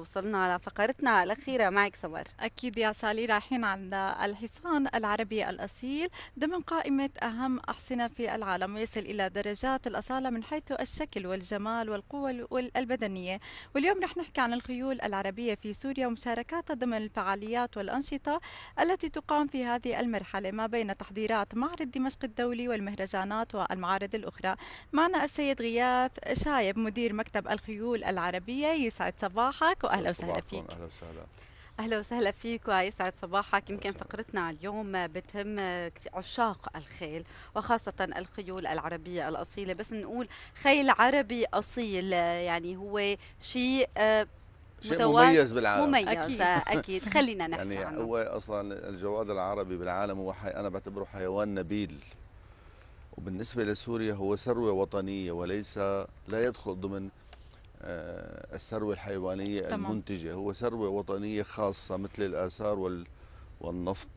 وصلنا على فقرتنا الأخيرة معك سمر أكيد يا سالي رايحين عند الحصان العربي الأصيل ضمن قائمة أهم أحصنة في العالم ويصل إلى درجات الأصالة من حيث الشكل والجمال والقوة البدنية واليوم رح نحكي عن الخيول العربية في سوريا ومشاركاتها ضمن الفعاليات والأنشطة التي تقام في هذه المرحلة ما بين تحضيرات معرض دمشق الدولي والمهرجانات والمعارض الأخرى معنا السيد غياث شايب مدير مكتب الخيول العربية يسعد صباحك واهلا وسهلا فيك اهلا وسهلا اهلا وسهلا فيك ويسعد صباحك يمكن فقرتنا اليوم بتهم عشاق الخيل وخاصه الخيول العربيه الاصيله بس نقول خيل عربي اصيل يعني هو شيء آه، شيء مميز بالعالم مميز اكيد, آه، أكيد. خلينا يعني نحكي يعني عنه. هو اصلا الجواد العربي بالعالم هو حي... انا بعتبره حيوان نبيل وبالنسبه لسوريا هو ثروه وطنيه وليس لا يدخل ضمن آه، الثروة الحيوانية طبعا. المنتجة هو ثروة وطنية خاصة مثل الآثار والنفط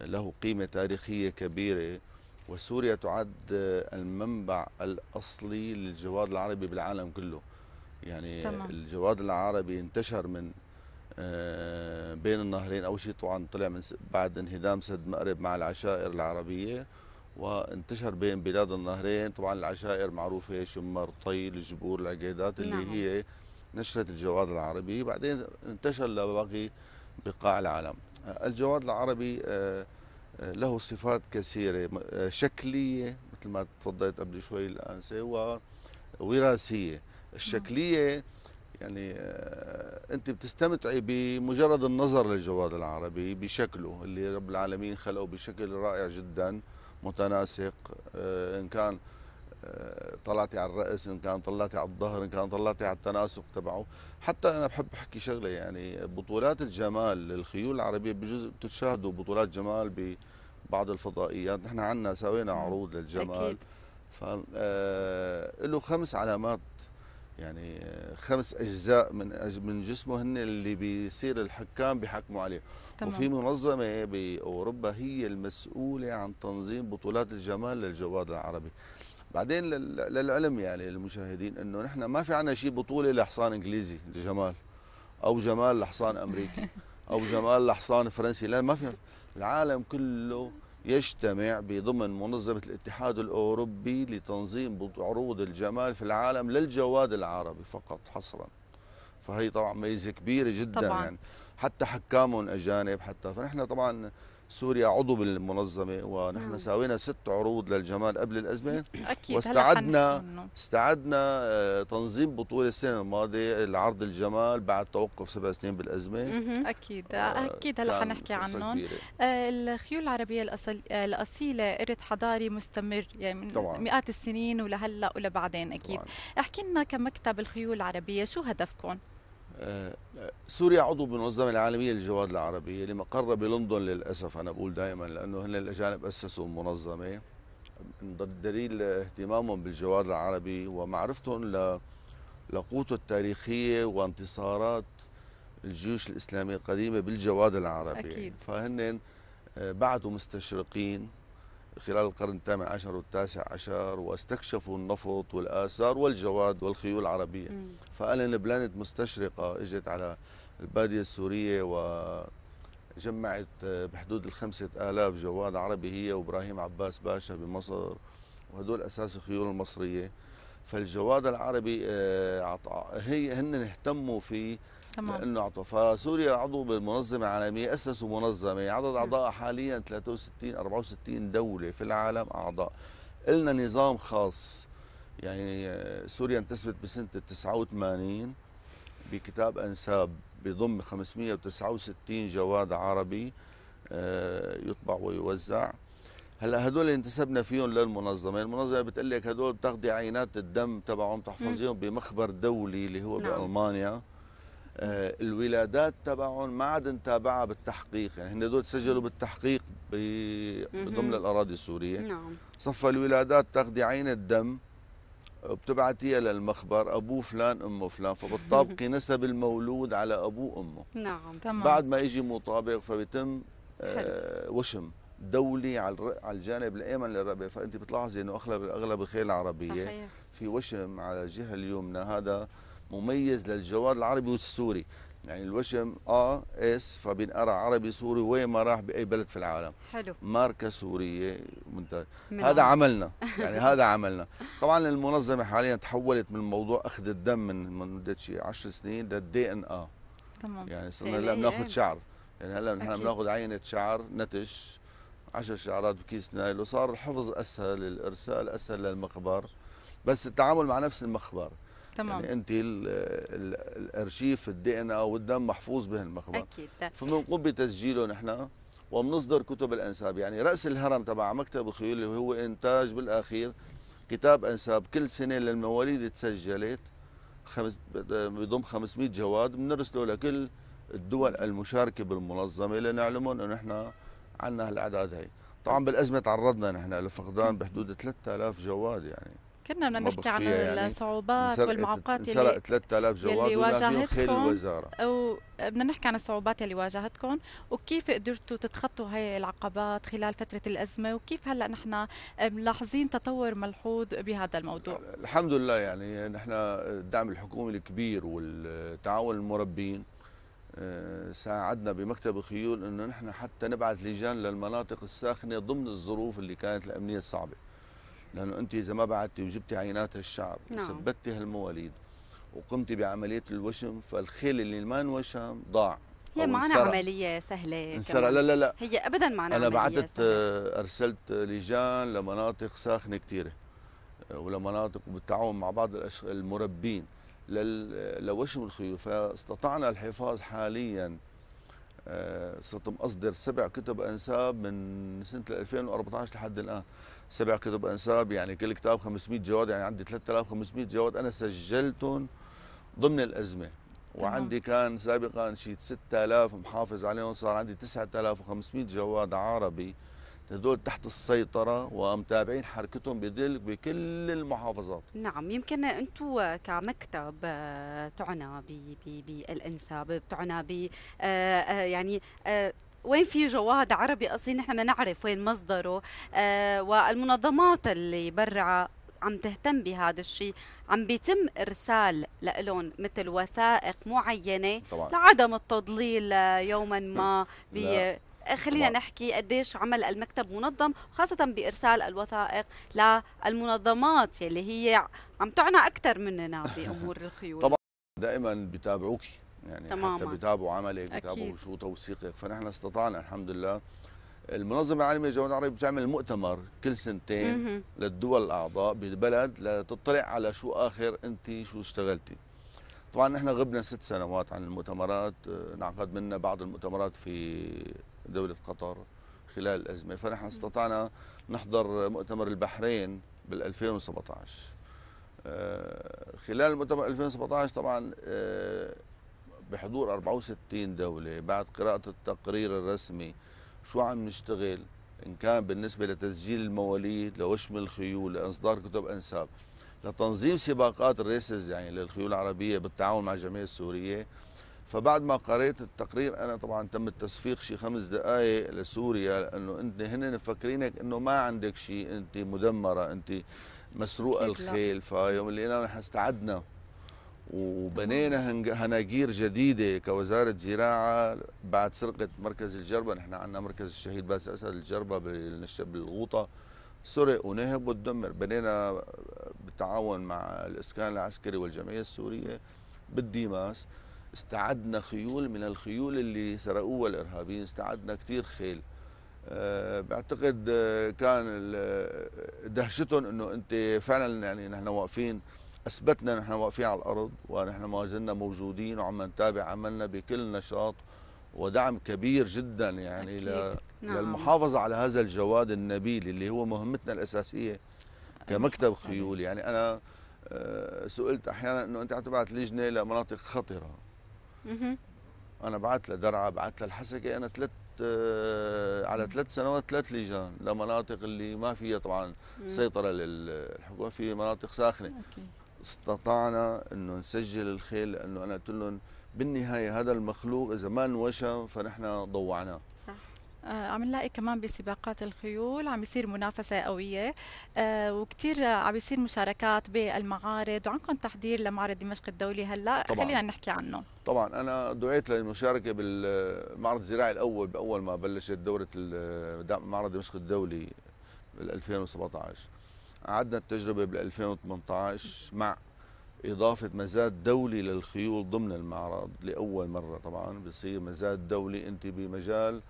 له قيمة تاريخية كبيرة وسوريا تعد آه، المنبع الأصلي للجواد العربي بالعالم كله يعني طبعا. الجواد العربي انتشر من آه، بين النهرين أول شيء طبعا طلع من بعد انهدام سد مأرب مع العشائر العربية وانتشر بين بلاد النهرين طبعا العشائر معروفة شمر طي الجبور العقيدات اللي نعم. هي نشرت الجواد العربي بعدين انتشر لباقي بقاع العالم الجواد العربي آه، آه، له صفات كثيرة آه، شكلية مثل ما تفضلت قبل شوي الأنسة ووراثية الشكلية يعني أنت بتستمتعي بمجرد النظر للجواد العربي بشكله اللي رب العالمين خلقه بشكل رائع جداً متناسق آه، ان كان آه، طلعتي على الرأس ان كان طلعتي على الظهر ان كان طلعتي على التناسق تبعه حتى انا بحب احكي شغله يعني بطولات الجمال للخيول العربيه بجزء بتشاهدوا بطولات جمال ببعض الفضائيات نحن عندنا سوينا عروض للجمال اكيد ف آه، له خمس علامات يعني خمس اجزاء من من جسمه هن اللي بيصير الحكام بيحكموا عليه تمام. وفي منظمة بأوروبا هي المسؤولة عن تنظيم بطولات الجمال للجواد العربي بعدين للعلم يعني للمشاهدين انه نحن ما في عنا شيء بطوله لحصان انجليزي لجمال او جمال لحصان امريكي او جمال لحصان فرنسي لا ما في العالم كله يجتمع بضمن منظمه الاتحاد الاوروبي لتنظيم عروض الجمال في العالم للجواد العربي فقط حصرا فهي طبعا ميزه كبيره جدا طبعاً. يعني حتى حكامهم اجانب حتى فنحن طبعا سوريا عضو بالمنظمه ونحن مم. نعم. ساوينا ست عروض للجمال قبل الازمه اكيد واستعدنا استعدنا آه، تنظيم بطوله السنه الماضيه لعرض الجمال بعد توقف سبع سنين بالازمه مم. آه، اكيد اكيد هلا حنحكي عنهم آه، الخيول العربيه الأصل... الاصيله ارث حضاري مستمر يعني من طبعاً. مئات السنين ولهلا ولبعدين اكيد طبعاً. احكي لنا كمكتب الخيول العربيه شو هدفكم سوريا عضو بالمنظمة العالمية للجواد العربية اللي مقرها بلندن للأسف أنا بقول دائما لأنه هن الأجانب أسسوا المنظمة دليل اهتمامهم بالجواد العربي ومعرفتهم لقوته التاريخية وانتصارات الجيوش الإسلامية القديمة بالجواد العربي أكيد. فهن آه، بعدوا مستشرقين خلال القرن الثامن عشر والتاسع عشر واستكشفوا النفط والآثار والجواد والخيول العربية فألن بلانت مستشرقة اجت على البادية السورية وجمعت بحدود الخمسة آلاف جواد عربي هي وإبراهيم عباس باشا بمصر وهدول أساس الخيول المصرية فالجواد العربي آه، هي هن اهتموا في تمام. لانه اعطوا فسوريا عضو بالمنظمه العالميه اسسوا منظمه عدد نعم. اعضائها حاليا 63 64 دوله في العالم اعضاء قلنا نظام خاص يعني آه، سوريا انتسبت بسنه 89 بكتاب انساب بضم 569 جواد عربي آه، يطبع ويوزع هلا هدول اللي انتسبنا فيهم للمنظمه، المنظمه بتقول لك هدول بتاخذي عينات الدم تبعهم تحفظيهم بمخبر دولي اللي هو نعم. بالمانيا آه الولادات تبعهم ما عاد نتابعها بالتحقيق، يعني هن هدول سجلوا بالتحقيق ضمن الاراضي السوريه نعم صفى الولادات تاخذي عينه الدم آه، بتبعتيها للمخبر ابوه فلان امه فلان فبتطابقي نسب المولود على ابوه امه نعم تمام بعد ما يجي مطابق فبيتم آه وشم دولي على على الجانب الايمن للرقبه فانت بتلاحظي انه اغلب اغلب الخيل العربيه صحيح. في وشم على الجهه اليمنى هذا مميز للجواد العربي والسوري يعني الوشم اه اس فبينقرا عربي سوري وين ما راح باي بلد في العالم حلو ماركه سوريه ممتاز من هذا عم. عملنا يعني هذا عملنا طبعا المنظمه حاليا تحولت من موضوع اخذ الدم من مده شيء 10 سنين للدي ان اه تمام يعني صرنا هلا بناخذ شعر يعني هلا نحن بناخذ عينه شعر نتش 10 شعرات بكيس نايل وصار الحفظ اسهل الارسال اسهل للمخبر بس التعامل مع نفس المخبر تمام يعني انت الارشيف الدي ان او والدم محفوظ به المخبر اكيد فبنقوم بتسجيله نحن وبنصدر كتب الانساب يعني راس الهرم تبع مكتب الخيول اللي هو انتاج بالاخير كتاب انساب كل سنه للمواليد اللي تسجلت خمس بضم 500 جواد بنرسله لكل الدول المشاركه بالمنظمه لنعلمهم انه نحن عندنا هالاعداد هي طبعا بالازمه تعرضنا نحن لفقدان بحدود 3000 جواد يعني كنا بدنا نحكي عن يعني الصعوبات والمعوقات اللي سرق 3000 جواد اللي الوزاره او بدنا نحكي عن الصعوبات اللي واجهتكم وكيف قدرتوا تتخطوا هاي العقبات خلال فتره الازمه وكيف هلا نحن ملاحظين تطور ملحوظ بهذا الموضوع الحمد لله يعني نحن الدعم الحكومي الكبير والتعاون المربين ساعدنا بمكتب الخيول انه نحن حتى نبعث لجان للمناطق الساخنه ضمن الظروف اللي كانت الامنيه الصعبه لانه انت اذا ما بعثتي وجبتي عينات هالشعب نعم. وثبتي هالمواليد وقمتي بعمليه الوشم فالخيل اللي ما انوشم ضاع هي معنا عمليه سهله انسرع لا لا لا هي ابدا معنا انا بعثت آه، ارسلت لجان لمناطق ساخنه كثيره آه، ولمناطق وبالتعاون مع بعض المربين لوشم الخيول فاستطعنا الحفاظ حاليا آه، صرت مصدر سبع كتب انساب من سنه 2014 لحد الان سبع كتب انساب يعني كل كتاب 500 جواد يعني عندي 3500 جواد انا سجلتهم ضمن الازمه وعندي كان سابقا شيء 6000 محافظ عليهم صار عندي 9500 جواد عربي هدول تحت السيطرة ومتابعين حركتهم بدل بكل المحافظات نعم يمكن أنتم كمكتب تعنى آه، بالأنساب تعنى ب آه، آه، يعني وين في جواد عربي اصلي نحن بدنا نعرف وين مصدره والمنظمات اللي برا عم تهتم بهذا الشيء عم بيتم ارسال لهم مثل وثائق معينه طبعا. لعدم التضليل يوما ما ب خلينا طبعا. نحكي قديش عمل المكتب منظم وخاصة بإرسال الوثائق للمنظمات يلي هي عم تعنى أكثر مننا بأمور الخيول طبعا دائما بيتابعوك يعني تماما. حتى بتابعوا عملك بتابعوا شو توثيقك فنحن استطعنا الحمد لله المنظمة العالمية للجوانب العربية بتعمل مؤتمر كل سنتين للدول الأعضاء بالبلد لتطلع على شو آخر أنت شو اشتغلتي طبعا نحن غبنا ست سنوات عن المؤتمرات انعقد آه، منا بعض المؤتمرات في دولة قطر خلال الأزمة فنحن استطعنا نحضر مؤتمر البحرين بال2017 آه، خلال مؤتمر 2017 طبعا آه، بحضور 64 دولة بعد قراءة التقرير الرسمي شو عم نشتغل إن كان بالنسبة لتسجيل المواليد لوشم الخيول لإصدار كتب أنساب لتنظيم سباقات الريسز يعني للخيول العربية بالتعاون مع الجمعية السورية فبعد ما قريت التقرير انا طبعا تم التصفيق شي خمس دقائق لسوريا لانه انت هن مفكرينك انه ما عندك شيء انت مدمره انت مسروقه الخيل فيوم اللي نحن استعدنا وبنينا هناجير جديده كوزاره زراعه بعد سرقه مركز الجربه نحن عندنا مركز الشهيد باس اسد الجربه بالغوطه سرق ونهب وتدمر بنينا بالتعاون مع الاسكان العسكري والجمعيه السوريه بالديماس استعدنا خيول من الخيول اللي سرقوها الارهابيين استعدنا كثير خيل أه بعتقد آه، كان آه، دهشتهم انه انت فعلا يعني نحن واقفين اثبتنا نحن واقفين على الارض ونحن ما زلنا موجودين وعم نتابع عملنا بكل نشاط ودعم كبير جدا يعني ل... نعم. للمحافظه على هذا الجواد النبيل اللي هو مهمتنا الاساسيه كمكتب خيول يعني انا آه، سئلت احيانا انه انت عم تبعث لجنه لمناطق خطره انا بعت له درعا بعت له الحسكه انا ثلاث آه، على ثلاث سنوات ثلاث لجان لمناطق اللي ما فيها طبعا سيطره للحكومه في مناطق ساخنه استطعنا انه نسجل الخيل لانه انا قلت لهم بالنهايه هذا المخلوق اذا ما انوشى فنحن ضوعناه آه، عم نلاقي كمان بسباقات الخيول عم يصير منافسة قوية آه، وكتير عم يصير مشاركات بالمعارض وعندكم تحضير لمعرض دمشق الدولي هلا طبعاً. خلينا نحكي عنه طبعا انا دعيت للمشاركه بالمعرض الزراعي الاول باول ما بلشت دوره معرض دمشق الدولي بال 2017 عدنا التجربه بال 2018 مع إضافة مزاد دولي للخيول ضمن المعرض لأول مرة طبعا بصير مزاد دولي أنت بمجال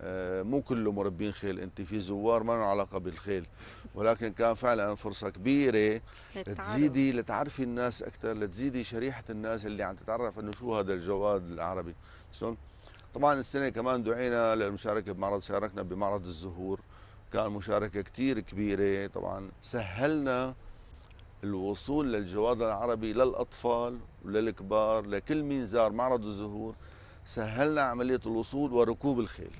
آه، مو كله مربين خيل انت في زوار ما علاقه بالخيل ولكن كان فعلا فرصه كبيره لتزيدي لتعرفي الناس اكثر لتزيدي شريحه الناس اللي عم تتعرف انه شو هذا الجواد العربي شلون طبعا السنه كمان دعينا للمشاركه بمعرض شاركنا بمعرض الزهور كان مشاركه كثير كبيره طبعا سهلنا الوصول للجواد العربي للاطفال وللكبار لكل مين زار معرض الزهور سهلنا عمليه الوصول وركوب الخيل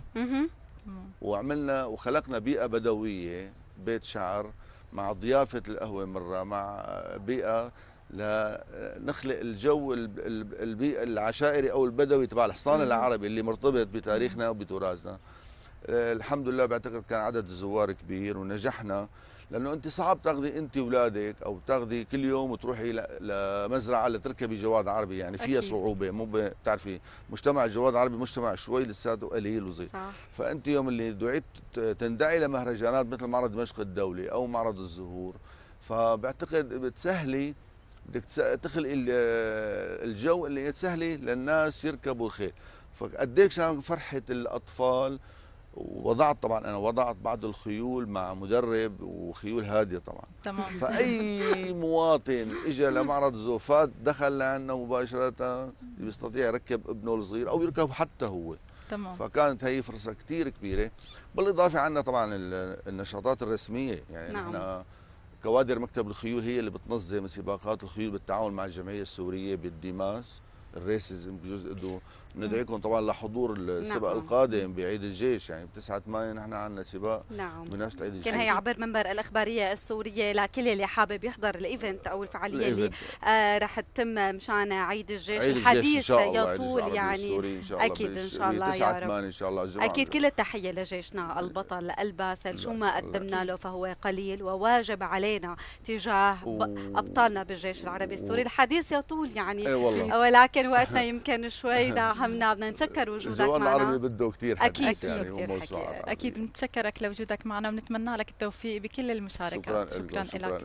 وعملنا وخلقنا بيئه بدويه بيت شعر مع ضيافه القهوه مره مع بيئه لنخلق الجو البيئة العشائري أو البدوي تبع الحصان العربي اللي مرتبط بتاريخنا وبتراثنا آه، الحمد لله بعتقد كان عدد الزوار كبير ونجحنا لانه انت صعب تاخذي انت اولادك او تاخذي كل يوم وتروحي لمزرعه لتركبي جواد عربي يعني فيها صعوبه مو بتعرفي مجتمع الجواد العربي مجتمع شوي لساته قليل وصغير فانت يوم اللي دعيت تندعي لمهرجانات مثل معرض دمشق الدولي او معرض الزهور فبعتقد بتسهلي بدك تخلقي الجو اللي تسهلي للناس يركبوا الخيل فقديش فرحه الاطفال وضعت طبعا انا وضعت بعض الخيول مع مدرب وخيول هاديه طبعا تمام فاي مواطن اجى لمعرض زوفات دخل لعنا مباشره بيستطيع يركب ابنه الصغير او يركب حتى هو تمام فكانت هي فرصه كثير كبيره بالاضافه عندنا طبعا النشاطات الرسميه يعني نعم. احنا كوادر مكتب الخيول هي اللي بتنظم سباقات الخيول بالتعاون مع الجمعيه السوريه بالديماس الريسزم بجزء ده ندعيكم طبعا لحضور السباق نعم. القادم بعيد الجيش يعني ب 9 مايو نحن عندنا سباق نعم. بنفس عيد الجيش كان هي عبر منبر الاخباريه السوريه لكل اللي حابب يحضر الايفنت او الفعاليه اللي آه راح تتم مشان عيد الجيش عيد الحديث يطول يعني إن شاء الله اكيد ان شاء الله يا رب ان شاء الله الجمعة اكيد كل التحيه لجيشنا البطل الباسل شو ما قدمنا له فهو قليل وواجب علينا تجاه ابطالنا بالجيش العربي السوري الحديث يطول يعني إيه ولكن وقتنا يمكن شوي دعمنا بدنا نتشكر وجودك الجوال العربي بده كثير حديث أكيد يعني كتير حكي. أكيد بنتشكرك لوجودك معنا ونتمنى لك التوفيق بكل المشاركات شكرا, شكرا, شكرا لك